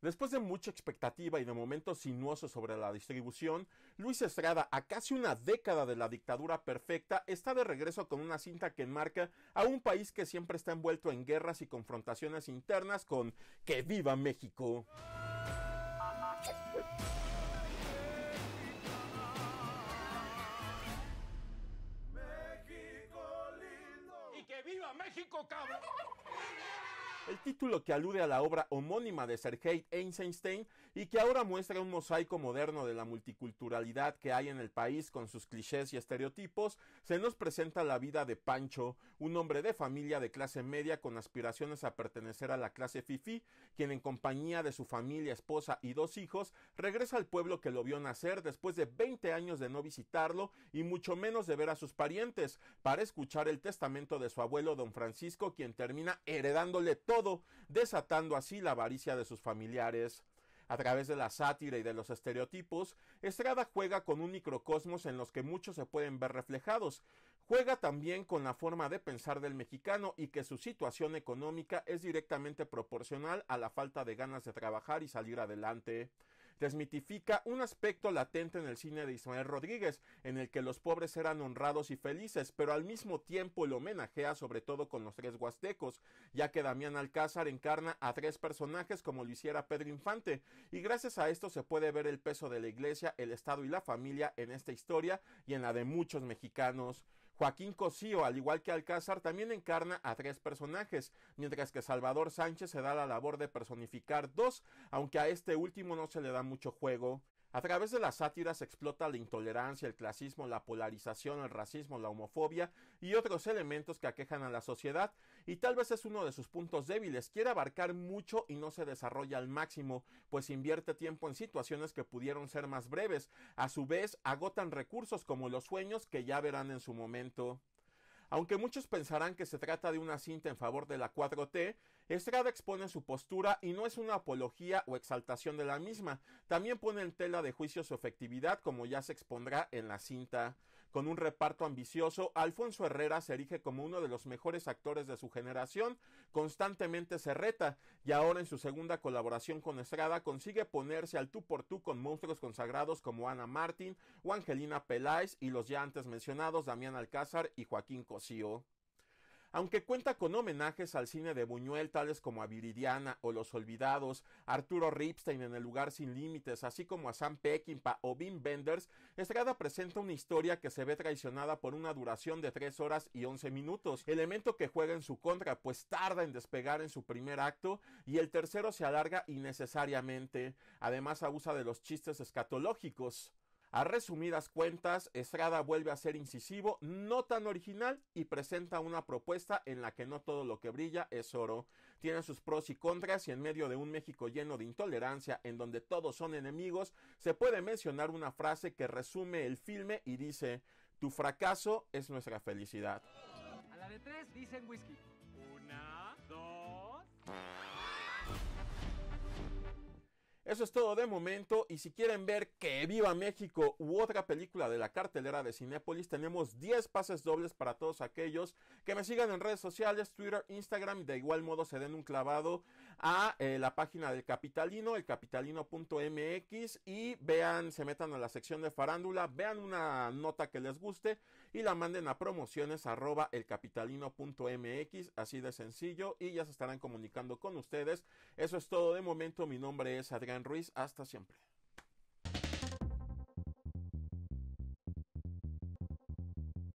Después de mucha expectativa y de momentos sinuosos sobre la distribución, Luis Estrada, a casi una década de la dictadura perfecta, está de regreso con una cinta que enmarca a un país que siempre está envuelto en guerras y confrontaciones internas con ¡Que viva México! ¡México lindo! ¡Y que viva México, cabrón! El título que alude a la obra homónima de Sergei Einstein y que ahora muestra un mosaico moderno de la multiculturalidad que hay en el país con sus clichés y estereotipos, se nos presenta la vida de Pancho, un hombre de familia de clase media con aspiraciones a pertenecer a la clase fifí, quien en compañía de su familia, esposa y dos hijos regresa al pueblo que lo vio nacer después de 20 años de no visitarlo y mucho menos de ver a sus parientes, para escuchar el testamento de su abuelo don Francisco, quien termina heredándole todo, desatando así la avaricia de sus familiares. A través de la sátira y de los estereotipos, Estrada juega con un microcosmos en los que muchos se pueden ver reflejados. Juega también con la forma de pensar del mexicano y que su situación económica es directamente proporcional a la falta de ganas de trabajar y salir adelante desmitifica un aspecto latente en el cine de Ismael Rodríguez, en el que los pobres eran honrados y felices, pero al mismo tiempo lo homenajea sobre todo con los tres huastecos, ya que Damián Alcázar encarna a tres personajes como lo hiciera Pedro Infante, y gracias a esto se puede ver el peso de la iglesia, el Estado y la familia en esta historia y en la de muchos mexicanos. Joaquín Cosío, al igual que Alcázar, también encarna a tres personajes, mientras que Salvador Sánchez se da la labor de personificar dos, aunque a este último no se le da mucho juego. A través de las sátiras explota la intolerancia, el clasismo, la polarización, el racismo, la homofobia y otros elementos que aquejan a la sociedad, y tal vez es uno de sus puntos débiles, quiere abarcar mucho y no se desarrolla al máximo, pues invierte tiempo en situaciones que pudieron ser más breves, a su vez agotan recursos como los sueños que ya verán en su momento. Aunque muchos pensarán que se trata de una cinta en favor de la 4T, Estrada expone su postura y no es una apología o exaltación de la misma, también pone en tela de juicio su efectividad como ya se expondrá en la cinta. Con un reparto ambicioso, Alfonso Herrera se erige como uno de los mejores actores de su generación, constantemente se reta y ahora en su segunda colaboración con Estrada consigue ponerse al tú por tú con monstruos consagrados como Ana Martín o Angelina Peláez y los ya antes mencionados Damián Alcázar y Joaquín Cosío. Aunque cuenta con homenajes al cine de Buñuel, tales como a Viridiana o Los Olvidados, Arturo Ripstein en El Lugar Sin Límites, así como a Sam Peckinpah o Bim Benders, Estrada presenta una historia que se ve traicionada por una duración de 3 horas y 11 minutos, elemento que juega en su contra, pues tarda en despegar en su primer acto y el tercero se alarga innecesariamente. Además, abusa de los chistes escatológicos. A resumidas cuentas, Estrada vuelve a ser incisivo, no tan original y presenta una propuesta en la que no todo lo que brilla es oro. Tiene sus pros y contras y en medio de un México lleno de intolerancia en donde todos son enemigos, se puede mencionar una frase que resume el filme y dice, tu fracaso es nuestra felicidad. A la de tres dicen whisky. Una, dos. Eso es todo de momento y si quieren ver Que Viva México u otra película de la cartelera de Cinépolis, tenemos 10 pases dobles para todos aquellos que me sigan en redes sociales, Twitter, Instagram y de igual modo se den un clavado a eh, la página del Capitalino, elcapitalino.mx y vean, se metan a la sección de farándula, vean una nota que les guste y la manden a promociones arroba elcapitalino.mx, así de sencillo y ya se estarán comunicando con ustedes. Eso es todo de momento, mi nombre es Adrián Ruiz. Hasta siempre.